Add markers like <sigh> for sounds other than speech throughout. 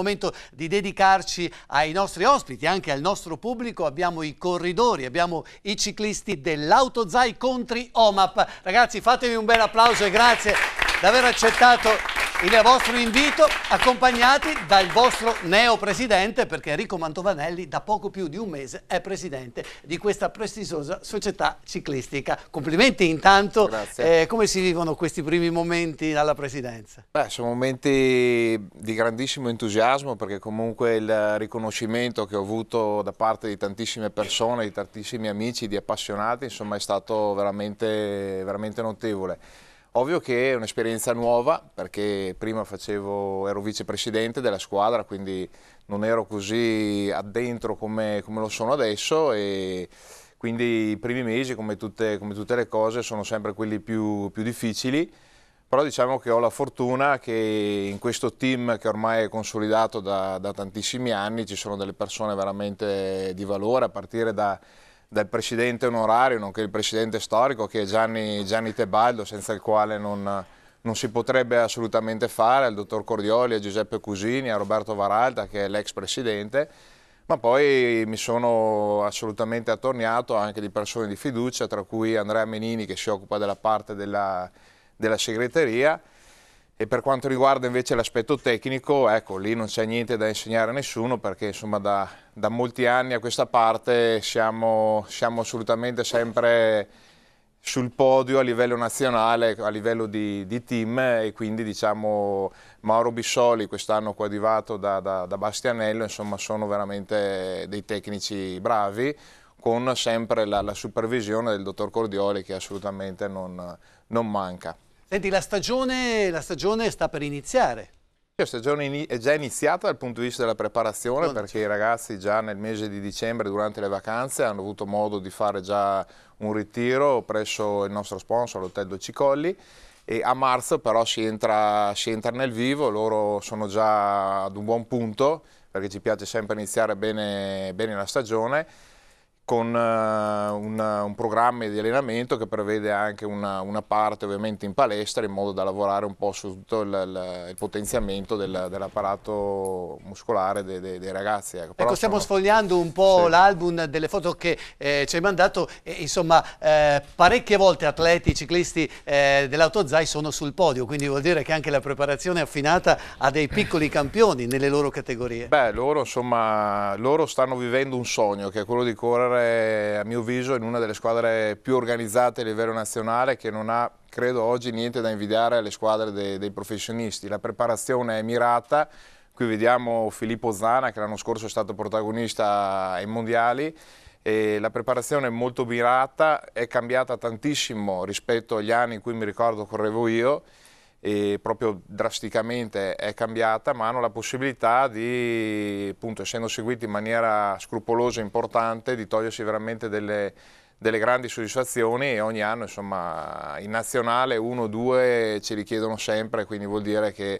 momento di dedicarci ai nostri ospiti, anche al nostro pubblico, abbiamo i corridori, abbiamo i ciclisti dell'Autozai Contri OMAP. Ragazzi fatevi un bel applauso e grazie d'aver accettato il vostro invito, accompagnati dal vostro neo presidente perché Enrico Mantovanelli da poco più di un mese è presidente di questa prestigiosa società ciclistica. Complimenti intanto, eh, come si vivono questi primi momenti alla presidenza? Beh, sono momenti di grandissimo entusiasmo perché comunque il riconoscimento che ho avuto da parte di tantissime persone, di tantissimi amici, di appassionati, insomma è stato veramente, veramente notevole. Ovvio che è un'esperienza nuova perché prima facevo, ero vicepresidente della squadra, quindi non ero così addentro come, come lo sono adesso e quindi i primi mesi, come tutte, come tutte le cose, sono sempre quelli più, più, difficili, però diciamo che ho la fortuna che in questo team che ormai è consolidato da, da tantissimi anni ci sono delle persone veramente di valore a partire da del presidente onorario, nonché il presidente storico, che è Gianni, Gianni Tebaldo, senza il quale non, non, si potrebbe assolutamente fare, al dottor Cordioli, a Giuseppe Cusini, a Roberto Varalta, che è l'ex presidente, ma poi mi sono assolutamente attorniato anche di persone di fiducia, tra cui Andrea Menini, che si occupa della parte della, della segreteria, e per quanto riguarda invece l'aspetto tecnico, ecco, lì non c'è niente da insegnare a nessuno perché insomma da, da molti anni a questa parte siamo, siamo, assolutamente sempre sul podio a livello nazionale, a livello di, di team e quindi diciamo Mauro Bissoli quest'anno coadivato da, da, da Bastianello, insomma sono veramente dei tecnici bravi con sempre la, la supervisione del dottor Cordioli che assolutamente non, non manca. Senti, la stagione, la stagione sta per iniziare. La stagione è già iniziata dal punto di vista della preparazione perché i ragazzi già nel mese di dicembre durante le vacanze hanno avuto modo di fare già un ritiro presso il nostro sponsor, l'Hotel Due Cicolli e a marzo però si entra, si entra nel vivo, loro sono già ad un buon punto perché ci piace sempre iniziare bene, bene la stagione con uh, eh, una, un programma di allenamento che prevede anche una, una, parte ovviamente in palestra in modo da lavorare un po' su tutto il, il, il potenziamento del, dell'apparato muscolare dei, dei, dei ragazzi. Ecco, ecco stiamo sono... sfogliando un po' sì. l'album delle foto che eh, ci hai mandato e insomma eh, parecchie volte atleti, ciclisti eh, dell'Autozai sono sul podio, quindi vuol dire che anche la preparazione è affinata a dei piccoli campioni nelle loro categorie. Beh, loro insomma, loro stanno vivendo un sogno che è quello di correre giocare a mio avviso in una delle squadre più organizzate a livello nazionale che non ha credo oggi niente da invidiare alle squadre dei, dei professionisti. La preparazione è mirata, qui vediamo Filippo Zana che l'anno scorso è stato protagonista ai mondiali e la preparazione è molto mirata, è cambiata tantissimo rispetto agli anni in cui mi ricordo correvo io e proprio drasticamente è cambiata, ma hanno la possibilità di, appunto, essendo seguiti in maniera scrupolosa e importante, di togliersi veramente delle, delle grandi soddisfazioni e ogni anno, insomma, in nazionale uno o due ce li chiedono sempre, quindi vuol dire che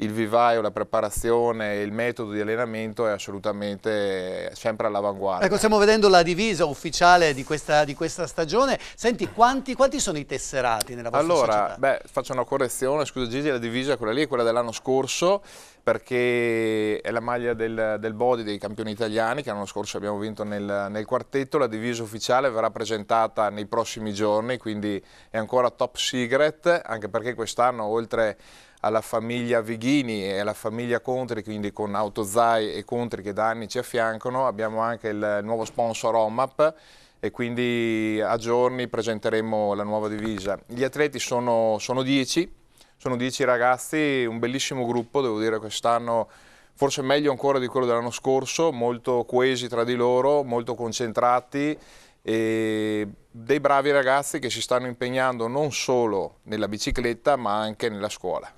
il vivaio, la preparazione, il metodo di allenamento è assolutamente eh, sempre all'avanguardia. Ecco, stiamo vedendo la divisa ufficiale di questa, di questa stagione. Senti, quanti, quanti, sono i tesserati nella vostra allora, società? Allora, faccio una correzione, scusa Gigi, la divisa è quella lì, quella dell'anno scorso, perché è la maglia del, del, body dei campioni italiani che l'anno scorso abbiamo vinto nel, nel, quartetto, la divisa ufficiale verrà presentata nei prossimi giorni, quindi è ancora top secret, anche perché quest'anno oltre alla famiglia Vighini e alla famiglia Contri, quindi con Autozai e Contri che da anni ci affiancano, abbiamo anche il nuovo sponsor OMAP e quindi a giorni presenteremo la nuova divisa. Gli atleti sono dieci, sono dieci ragazzi, un bellissimo gruppo, devo dire quest'anno forse meglio ancora di quello dell'anno scorso, molto coesi tra di loro, molto concentrati e dei bravi ragazzi che si stanno impegnando non solo nella bicicletta ma anche nella scuola.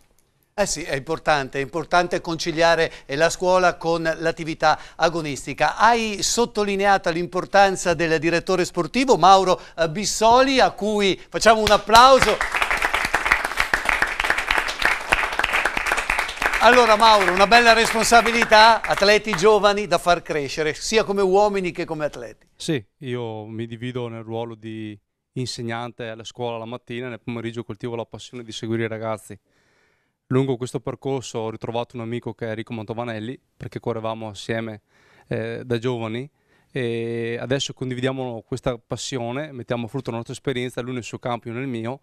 Eh sì, è importante, è importante conciliare eh, la scuola con l'attività agonistica. Hai sottolineato l'importanza del direttore sportivo Mauro eh, Bissoli, a cui facciamo un applauso. Allora Mauro, una bella responsabilità, atleti giovani da far crescere, sia come uomini che come atleti. Sì, io mi divido nel ruolo di insegnante alla scuola la mattina e nel pomeriggio coltivo la passione di seguire i ragazzi. Lungo questo percorso ho ritrovato un amico che è Enrico Mantovanelli, perché correvamo assieme eh, da giovani e adesso condividiamo questa passione, mettiamo a frutto la nostra esperienza, lui nel suo campo, io nel mio,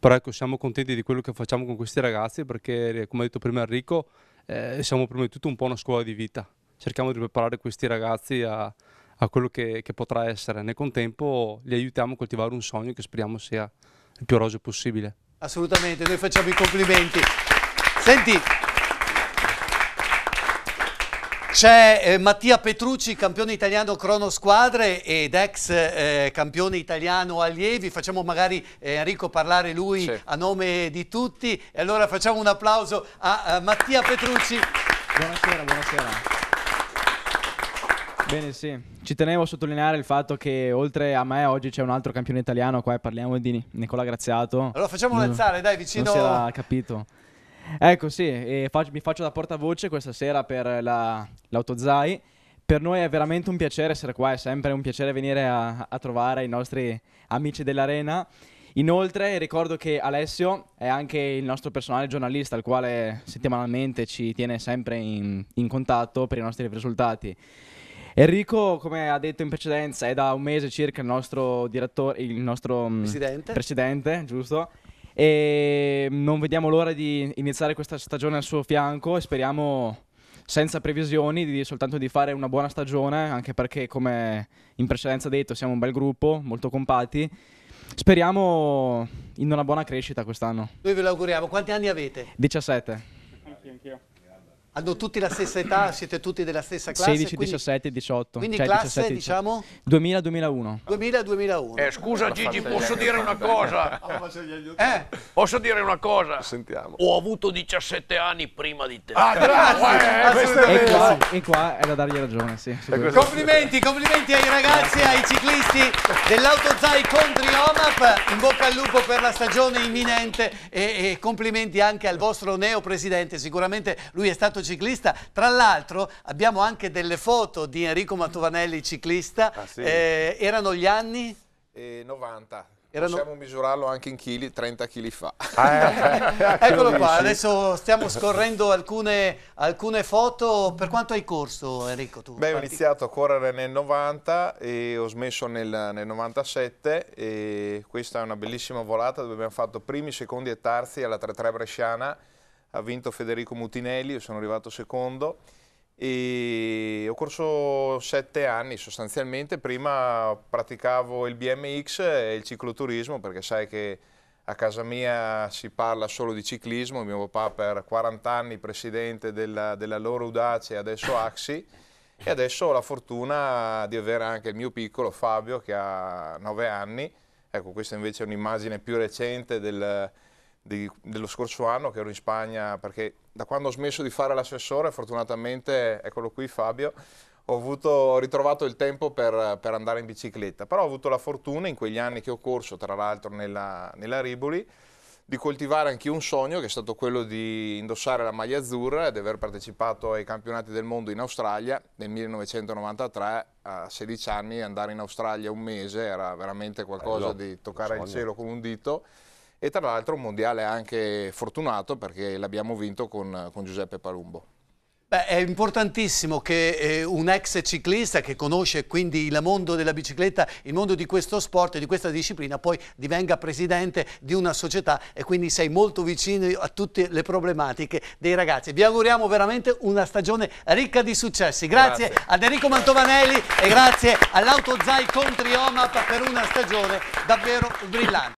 però ecco, siamo contenti di quello che facciamo con questi ragazzi perché, come ha detto prima Enrico, eh, siamo prima di tutto un po' una scuola di vita. Cerchiamo di preparare questi ragazzi a, a quello che, che, potrà essere. Nel contempo li aiutiamo a coltivare un sogno che speriamo sia il più roseo possibile. Assolutamente, noi facciamo i complimenti. Senti, c'è eh, Mattia Petrucci, campione italiano crono squadre ed ex eh, campione italiano allievi. Facciamo magari eh, Enrico parlare lui sì. a nome di tutti. E allora facciamo un applauso a, a Mattia Petrucci. Buonasera, buonasera. Bene, sì. Ci tenevo a sottolineare il fatto che oltre a me oggi c'è un altro campione italiano qua e parliamo di Nicola Graziato. Allora facciamolo alzare, dai, vicino. Non si era capito. Ecco, sì, faccio, mi faccio da portavoce questa sera per la, l'Autozai. Per noi è veramente un piacere essere qua, è sempre un piacere venire a, a trovare i nostri amici dell'arena. Inoltre ricordo che Alessio è anche il nostro personale giornalista, il quale settimanalmente ci tiene sempre in, in contatto per i nostri risultati. Enrico, come ha detto in precedenza, è da un mese circa il nostro direttore, il nostro mm, presidente, presidente giusto? e non vediamo l'ora di iniziare questa stagione al suo fianco e speriamo senza previsioni, di, soltanto di fare una buona stagione, anche perché come in precedenza detto siamo un bel gruppo, molto compatti. Speriamo in una buona crescita quest'anno. Noi ve lo auguriamo. Quanti anni avete? 17. Anch'io, anch'io. Hanno tutti la stessa età, <coughs> siete tutti della stessa classe? 16, quindi... 17, 18. Quindi cioè classe 17, diciamo? 2000-2001. 2000-2001. Eh, scusa Gigi, posso dire una cosa? Ah, eh? Posso dire una cosa? Sentiamo. Ho avuto 17 anni prima di te. Ah, cioè, grazie! Eh, eh, e, qua, e qua è da dargli ragione, sì. Complimenti, complimenti ai ragazzi, ai ciclisti dell'Autozai contro Omap. In bocca al lupo per la stagione imminente e, e complimenti anche al vostro neo presidente. Sicuramente lui è stato motociclista. Tra l'altro abbiamo anche delle foto di Enrico Matovanelli ciclista. Ah, sì. eh, erano gli anni? Eh, 90. Erano... Possiamo misurarlo anche in chili, 30 kg fa. Ah, eh, <laughs> eh, Eccolo qua, adesso stiamo scorrendo alcune, alcune, foto. Per quanto hai corso Enrico? Tu? Beh, ho iniziato a correre nel 90 e ho smesso nel, nel 97 e questa è una bellissima volata dove abbiamo fatto primi, secondi e terzi alla 3-3 Bresciana ha vinto Federico Mutinelli, io sono arrivato secondo e ho corso sette anni sostanzialmente, prima praticavo il BMX e il cicloturismo perché sai che a casa mia si parla solo di ciclismo, mio papà per 40 anni presidente della, della loro Udace e adesso Axi e adesso ho la fortuna di avere anche il mio piccolo Fabio che ha 9 anni, ecco questa invece è un'immagine più recente del, di, dello scorso anno che ero in Spagna, perché da quando ho smesso di fare l'assessore, fortunatamente, eccolo qui Fabio, ho, avuto, ho ritrovato il tempo per, per, andare in bicicletta, però ho avuto la fortuna in quegli anni che ho corso, tra l'altro nella, nella Riboli, di coltivare anche un sogno che è stato quello di indossare la maglia azzurra ed aver partecipato ai campionati del mondo in Australia nel 1993 a 16 anni andare in Australia un mese era veramente qualcosa Bello, di toccare il cielo con un dito e tra l'altro un mondiale anche fortunato perché l'abbiamo vinto con, con Giuseppe Palumbo. Beh, è importantissimo che eh, un ex ciclista che conosce quindi il mondo della bicicletta, il mondo di questo sport e di questa disciplina, poi divenga presidente di una società e quindi sei molto vicino a tutte le problematiche dei ragazzi. Vi auguriamo veramente una stagione ricca di successi. Grazie, grazie. ad Enrico Mantovanelli e grazie all'Autozai Contrioma per una stagione davvero brillante.